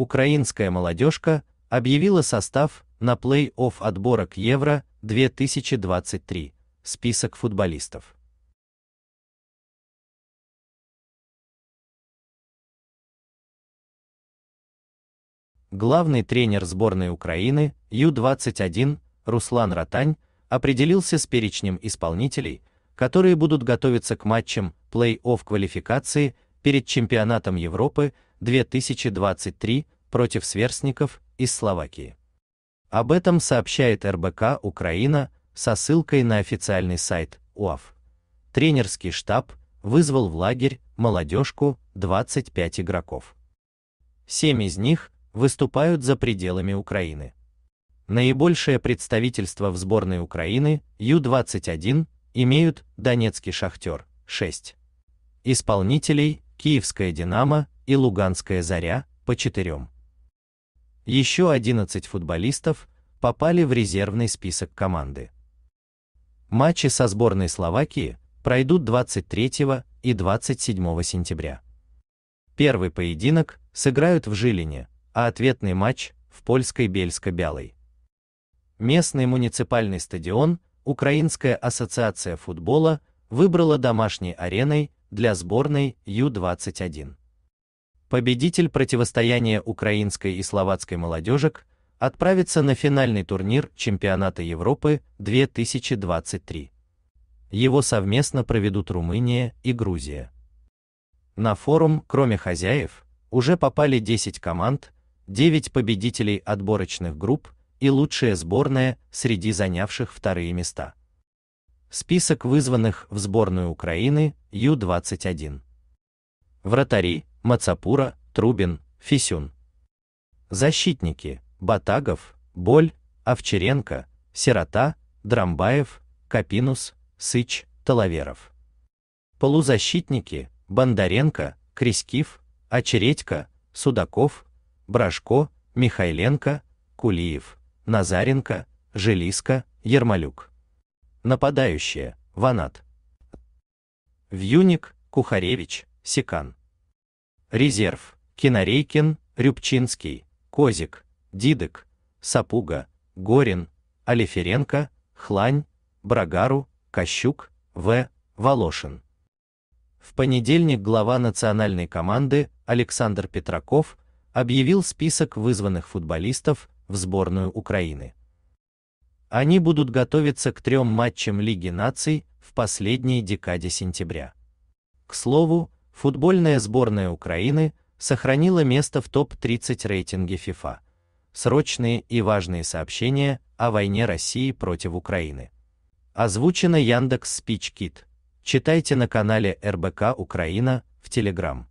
украинская молодежка объявила состав на плей-офф отбора к Евро 2023. Список футболистов. Главный тренер сборной Украины Ю-21 Руслан Ротань определился с перечнем исполнителей, которые будут готовиться к матчам плей-офф квалификации перед чемпионатом Европы 2023 против сверстников из Словакии. Об этом сообщает РБК Украина со ссылкой на официальный сайт УАФ. Тренерский штаб вызвал в лагерь молодежку 25 игроков. Семь из них выступают за пределами Украины. Наибольшее представительство в сборной Украины Ю-21 имеют Донецкий Шахтер 6. Исполнителей Киевская Динамо и Луганская Заря по четырем. Еще 11 футболистов попали в резервный список команды. Матчи со сборной Словакии пройдут 23 и 27 сентября. Первый поединок сыграют в Жилине, а ответный матч в польской Бельско-Бялой. Местный муниципальный стадион Украинская ассоциация футбола выбрала домашней ареной для сборной Ю-21 победитель противостояния украинской и словацкой молодежек отправится на финальный турнир чемпионата Европы 2023. Его совместно проведут Румыния и Грузия. На форум, кроме хозяев, уже попали 10 команд, 9 победителей отборочных групп и лучшая сборная среди занявших вторые места. Список вызванных в сборную Украины Ю-21. Вратари Мацапура, Трубин, Фисюн. Защитники, Батагов, Боль, Овчаренко, Сирота, Драмбаев, Капинус, Сыч, Толоверов. Полузащитники, Бондаренко, Крескив, Очередько, Судаков, Брашко, Михайленко, Кулиев, Назаренко, Желиска, Ермолюк. Нападающие, Ванат. Вьюник, Кухаревич, Секан. Резерв, Кинорейкин, Рюбчинский, Козик, Дидык, Сапуга, Горин, Алиференко, Хлань, Брагару, Кощук, В. Волошин. В понедельник глава национальной команды Александр Петраков объявил список вызванных футболистов в сборную Украины. Они будут готовиться к трем матчам Лиги наций в последней декаде сентября. К слову, Футбольная сборная Украины сохранила место в топ-30 рейтинге FIFA. Срочные и важные сообщения о войне России против Украины. Озвучено Яндекс Спичкит. Читайте на канале РБК Украина в Telegram.